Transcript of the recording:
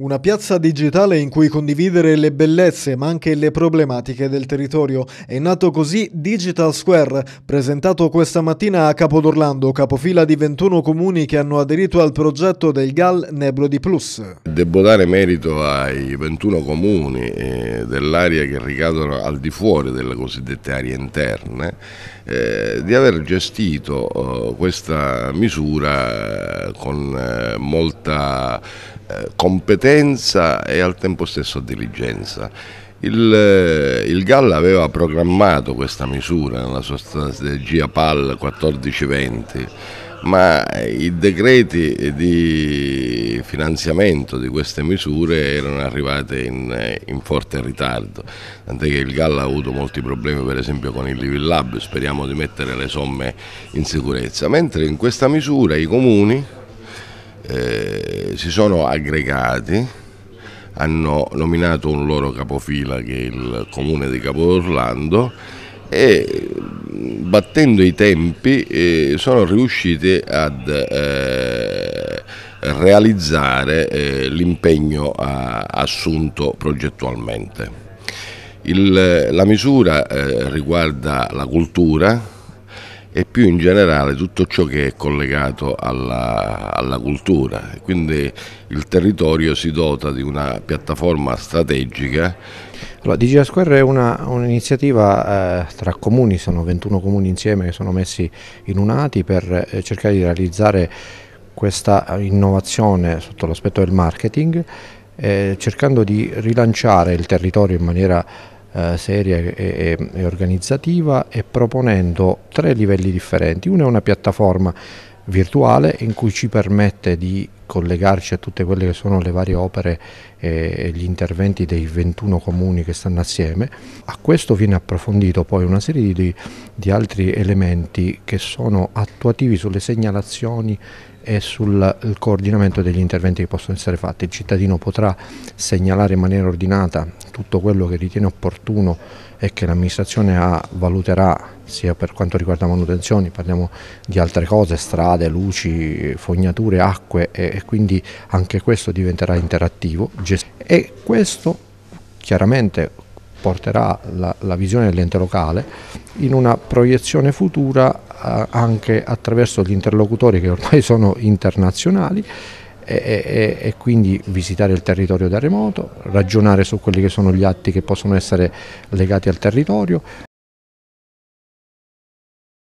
Una piazza digitale in cui condividere le bellezze ma anche le problematiche del territorio. È nato così Digital Square, presentato questa mattina a Capodorlando, capofila di 21 comuni che hanno aderito al progetto del GAL Nebro di Plus. Devo dare merito ai 21 comuni eh, dell'area che ricadono al di fuori delle cosiddette aree interne eh, di aver gestito oh, questa misura eh, con molta competenza competenza e al tempo stesso diligenza. Il, eh, il Galla aveva programmato questa misura nella sua strategia PAL 14-20 ma i decreti di finanziamento di queste misure erano arrivati in, eh, in, forte ritardo, tant'è che il Galla ha avuto molti problemi per esempio con il Living Lab, speriamo di mettere le somme in sicurezza, mentre in questa misura i comuni eh, si sono aggregati, hanno nominato un loro capofila che è il comune di Capo Orlando e mm, battendo i tempi eh, sono riusciti ad eh, realizzare eh, l'impegno assunto progettualmente. Il, la misura eh, riguarda la cultura, e più in generale tutto ciò che è collegato alla, alla cultura. Quindi il territorio si dota di una piattaforma strategica allora, DGA Square è una, un'iniziativa eh, tra comuni, sono 21 comuni insieme che sono messi in unati per eh, cercare di realizzare questa innovazione sotto l'aspetto del marketing, eh, cercando di rilanciare il territorio in maniera eh, seria e, e, e organizzativa e proponendo tre livelli differenti. Uno è una piattaforma virtuale in cui ci permette di collegarci a tutte quelle che sono le varie opere e gli interventi dei 21 comuni che stanno assieme. A questo viene approfondito poi una serie di, di altri elementi che sono attuativi sulle segnalazioni e sul coordinamento degli interventi che possono essere fatti. Il cittadino potrà segnalare in maniera ordinata tutto quello che ritiene opportuno e che l'amministrazione valuterà sia per quanto riguarda manutenzioni, parliamo di altre cose, strade, luci, fognature, acque e e quindi anche questo diventerà interattivo e questo chiaramente porterà la, la visione dell'ente locale in una proiezione futura eh, anche attraverso gli interlocutori che ormai sono internazionali e, e, e, quindi visitare il territorio da remoto, ragionare su quelli che sono gli atti che possono essere legati al territorio,